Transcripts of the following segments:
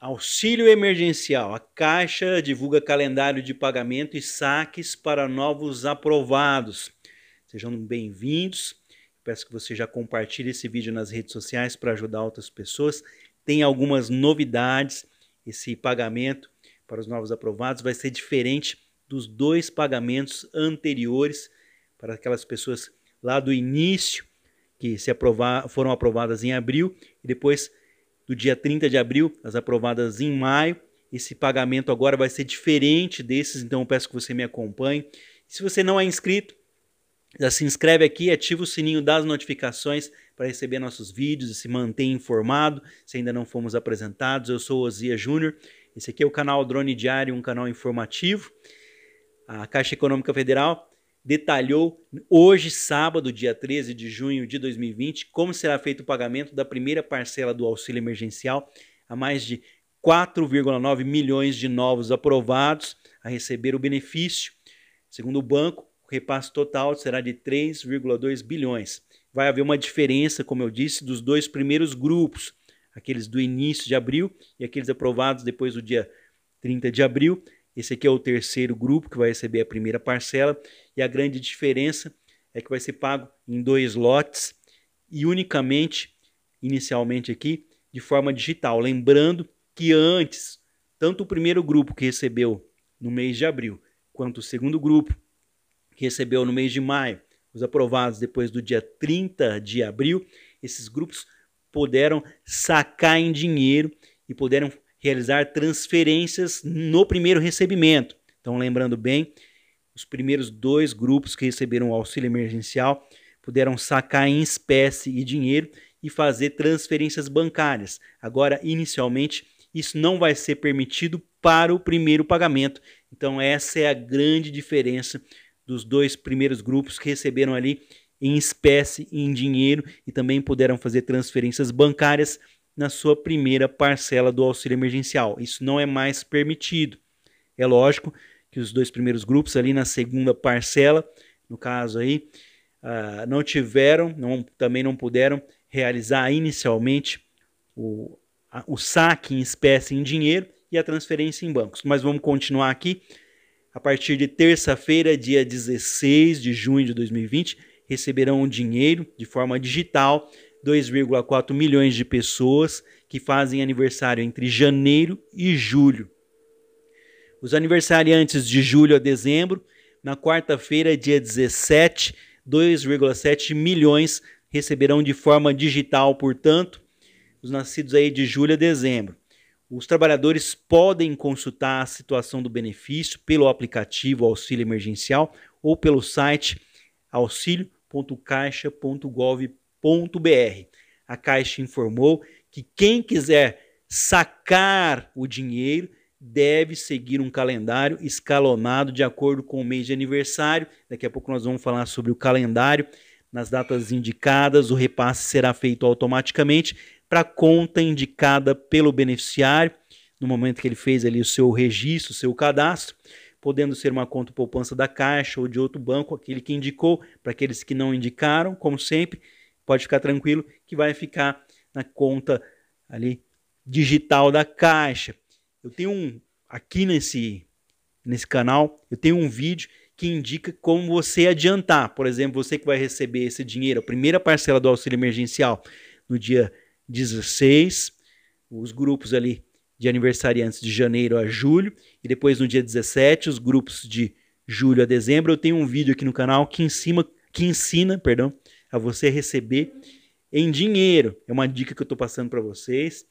Auxílio emergencial. A Caixa divulga calendário de pagamento e saques para novos aprovados. Sejam bem-vindos. Peço que você já compartilhe esse vídeo nas redes sociais para ajudar outras pessoas. Tem algumas novidades. Esse pagamento para os novos aprovados vai ser diferente dos dois pagamentos anteriores para aquelas pessoas lá do início que se aprovar, foram aprovadas em abril e depois do dia 30 de abril, as aprovadas em maio. Esse pagamento agora vai ser diferente desses, então eu peço que você me acompanhe. Se você não é inscrito, já se inscreve aqui, ativa o sininho das notificações para receber nossos vídeos e se manter informado se ainda não fomos apresentados. Eu sou Ozia Júnior, esse aqui é o canal Drone Diário, um canal informativo. A Caixa Econômica Federal detalhou hoje, sábado, dia 13 de junho de 2020, como será feito o pagamento da primeira parcela do auxílio emergencial a mais de 4,9 milhões de novos aprovados a receber o benefício. Segundo o banco, o repasse total será de 3,2 bilhões. Vai haver uma diferença, como eu disse, dos dois primeiros grupos, aqueles do início de abril e aqueles aprovados depois do dia 30 de abril. Esse aqui é o terceiro grupo que vai receber a primeira parcela e a grande diferença é que vai ser pago em dois lotes e unicamente, inicialmente aqui, de forma digital. Lembrando que antes, tanto o primeiro grupo que recebeu no mês de abril, quanto o segundo grupo que recebeu no mês de maio, os aprovados depois do dia 30 de abril, esses grupos puderam sacar em dinheiro e puderam realizar transferências no primeiro recebimento. Então, lembrando bem, os primeiros dois grupos que receberam o auxílio emergencial puderam sacar em espécie e dinheiro e fazer transferências bancárias. Agora, inicialmente, isso não vai ser permitido para o primeiro pagamento. Então, essa é a grande diferença dos dois primeiros grupos que receberam ali em espécie e em dinheiro e também puderam fazer transferências bancárias na sua primeira parcela do auxílio emergencial. Isso não é mais permitido. É lógico que os dois primeiros grupos ali na segunda parcela, no caso aí, uh, não tiveram, não, também não puderam realizar inicialmente o, a, o saque em espécie em dinheiro e a transferência em bancos. Mas vamos continuar aqui. A partir de terça-feira, dia 16 de junho de 2020, receberão o dinheiro de forma digital 2,4 milhões de pessoas que fazem aniversário entre janeiro e julho. Os aniversariantes de julho a dezembro, na quarta-feira, dia 17, 2,7 milhões receberão de forma digital, portanto, os nascidos aí de julho a dezembro. Os trabalhadores podem consultar a situação do benefício pelo aplicativo Auxílio Emergencial ou pelo site auxílio.caixa.gov.br br A Caixa informou que quem quiser sacar o dinheiro deve seguir um calendário escalonado de acordo com o mês de aniversário. Daqui a pouco nós vamos falar sobre o calendário. Nas datas indicadas, o repasse será feito automaticamente para a conta indicada pelo beneficiário, no momento que ele fez ali o seu registro, o seu cadastro, podendo ser uma conta poupança da Caixa ou de outro banco, aquele que indicou, para aqueles que não indicaram, como sempre, pode ficar tranquilo que vai ficar na conta ali digital da Caixa. Eu tenho um aqui nesse nesse canal, eu tenho um vídeo que indica como você adiantar. Por exemplo, você que vai receber esse dinheiro, a primeira parcela do auxílio emergencial no dia 16, os grupos ali de aniversariantes de janeiro a julho, e depois no dia 17, os grupos de julho a dezembro. Eu tenho um vídeo aqui no canal que ensina, que ensina, perdão, a você receber em dinheiro. É uma dica que eu estou passando para vocês.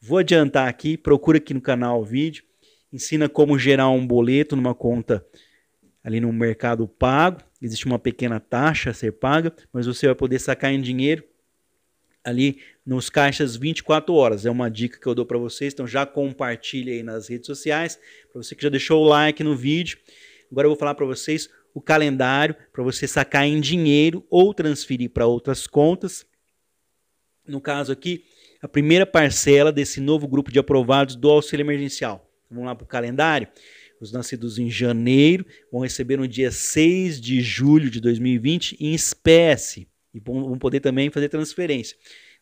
Vou adiantar aqui, procura aqui no canal o vídeo, ensina como gerar um boleto numa conta ali no mercado pago. Existe uma pequena taxa a ser paga, mas você vai poder sacar em dinheiro ali nos caixas 24 horas. É uma dica que eu dou para vocês, então já compartilha aí nas redes sociais, para você que já deixou o like no vídeo. Agora eu vou falar para vocês o calendário para você sacar em dinheiro ou transferir para outras contas. No caso aqui, a primeira parcela desse novo grupo de aprovados do auxílio emergencial. Vamos lá para o calendário. Os nascidos em janeiro vão receber no dia 6 de julho de 2020 em espécie e vão poder também fazer transferência.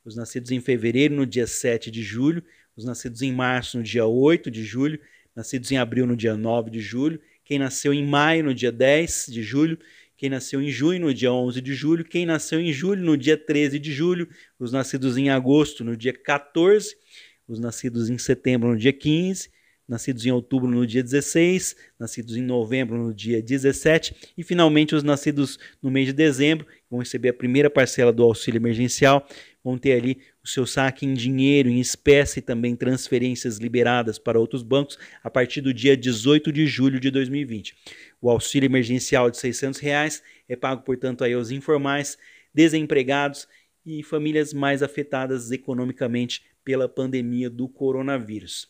Os nascidos em fevereiro no dia 7 de julho, os nascidos em março no dia 8 de julho, nascidos em abril no dia 9 de julho quem nasceu em maio no dia 10 de julho, quem nasceu em junho no dia 11 de julho, quem nasceu em julho no dia 13 de julho, os nascidos em agosto no dia 14, os nascidos em setembro no dia 15, nascidos em outubro no dia 16, nascidos em novembro no dia 17 e finalmente os nascidos no mês de dezembro vão receber a primeira parcela do auxílio emergencial, vão ter ali o seu saque em dinheiro, em espécie e também transferências liberadas para outros bancos a partir do dia 18 de julho de 2020. O auxílio emergencial de R$ 600 reais é pago, portanto, aí aos informais, desempregados e famílias mais afetadas economicamente pela pandemia do coronavírus.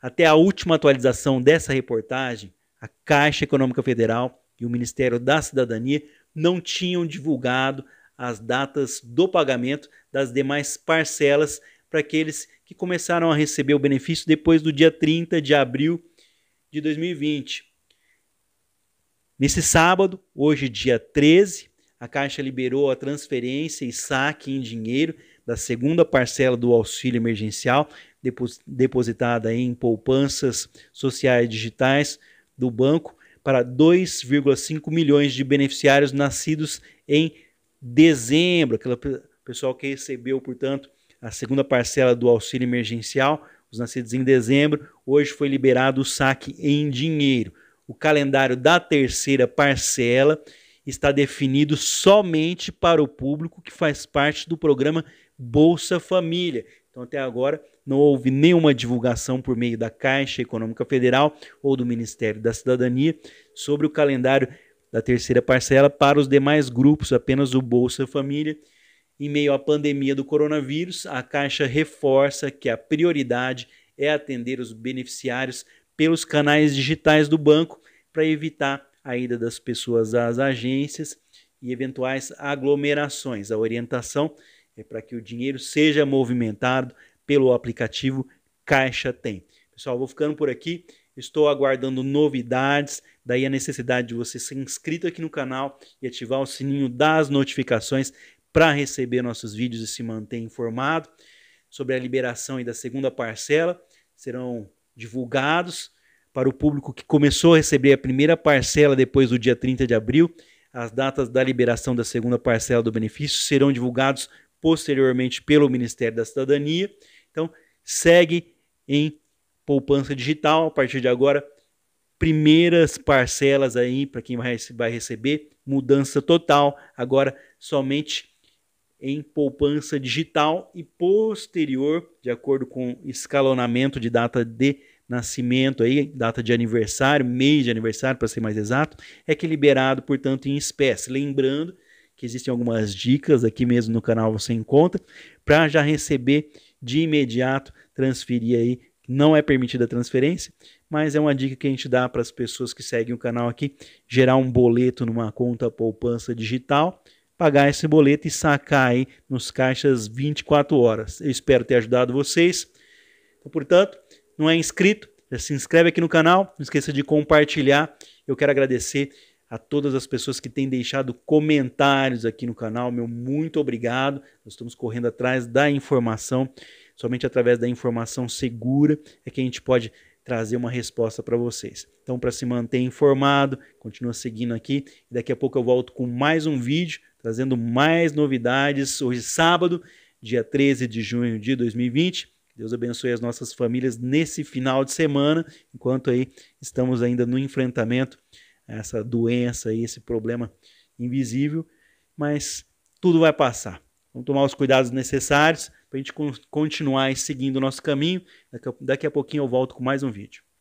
Até a última atualização dessa reportagem, a Caixa Econômica Federal e o Ministério da Cidadania não tinham divulgado as datas do pagamento das demais parcelas para aqueles que começaram a receber o benefício depois do dia 30 de abril de 2020. Nesse sábado, hoje dia 13, a Caixa liberou a transferência e saque em dinheiro da segunda parcela do auxílio emergencial, depositada em poupanças sociais digitais do banco, para 2,5 milhões de beneficiários nascidos em dezembro, aquela, pessoal que recebeu, portanto, a segunda parcela do auxílio emergencial, os nascidos em dezembro, hoje foi liberado o saque em dinheiro. O calendário da terceira parcela está definido somente para o público que faz parte do programa Bolsa Família. Então, até agora, não houve nenhuma divulgação por meio da Caixa Econômica Federal ou do Ministério da Cidadania sobre o calendário da terceira parcela para os demais grupos, apenas o Bolsa Família. Em meio à pandemia do coronavírus, a Caixa reforça que a prioridade é atender os beneficiários pelos canais digitais do banco para evitar a ida das pessoas às agências e eventuais aglomerações. A orientação é para que o dinheiro seja movimentado pelo aplicativo Caixa Tem. Pessoal, vou ficando por aqui. Estou aguardando novidades, daí a necessidade de você ser inscrito aqui no canal e ativar o sininho das notificações para receber nossos vídeos e se manter informado sobre a liberação e da segunda parcela. Serão divulgados para o público que começou a receber a primeira parcela depois do dia 30 de abril. As datas da liberação da segunda parcela do benefício serão divulgados posteriormente pelo Ministério da Cidadania. Então, segue em poupança digital a partir de agora. Primeiras parcelas aí para quem vai, vai receber, mudança total. Agora, somente em poupança digital e posterior, de acordo com escalonamento de data de nascimento aí, data de aniversário, mês de aniversário para ser mais exato, é que é liberado, portanto, em espécie. Lembrando que existem algumas dicas aqui mesmo no canal você encontra para já receber de imediato, transferir aí, não é permitida a transferência, mas é uma dica que a gente dá para as pessoas que seguem o canal aqui, gerar um boleto numa conta poupança digital pagar esse boleto e sacar aí nos caixas 24 horas. Eu espero ter ajudado vocês. Então, portanto, não é inscrito, já se inscreve aqui no canal, não esqueça de compartilhar. Eu quero agradecer a todas as pessoas que têm deixado comentários aqui no canal, meu muito obrigado. Nós estamos correndo atrás da informação, somente através da informação segura é que a gente pode trazer uma resposta para vocês. Então, para se manter informado, continua seguindo aqui. Daqui a pouco eu volto com mais um vídeo trazendo mais novidades hoje, sábado, dia 13 de junho de 2020. Deus abençoe as nossas famílias nesse final de semana, enquanto aí estamos ainda no enfrentamento a essa doença aí, esse problema invisível, mas tudo vai passar. Vamos tomar os cuidados necessários para a gente continuar seguindo o nosso caminho. daqui a pouquinho eu volto com mais um vídeo.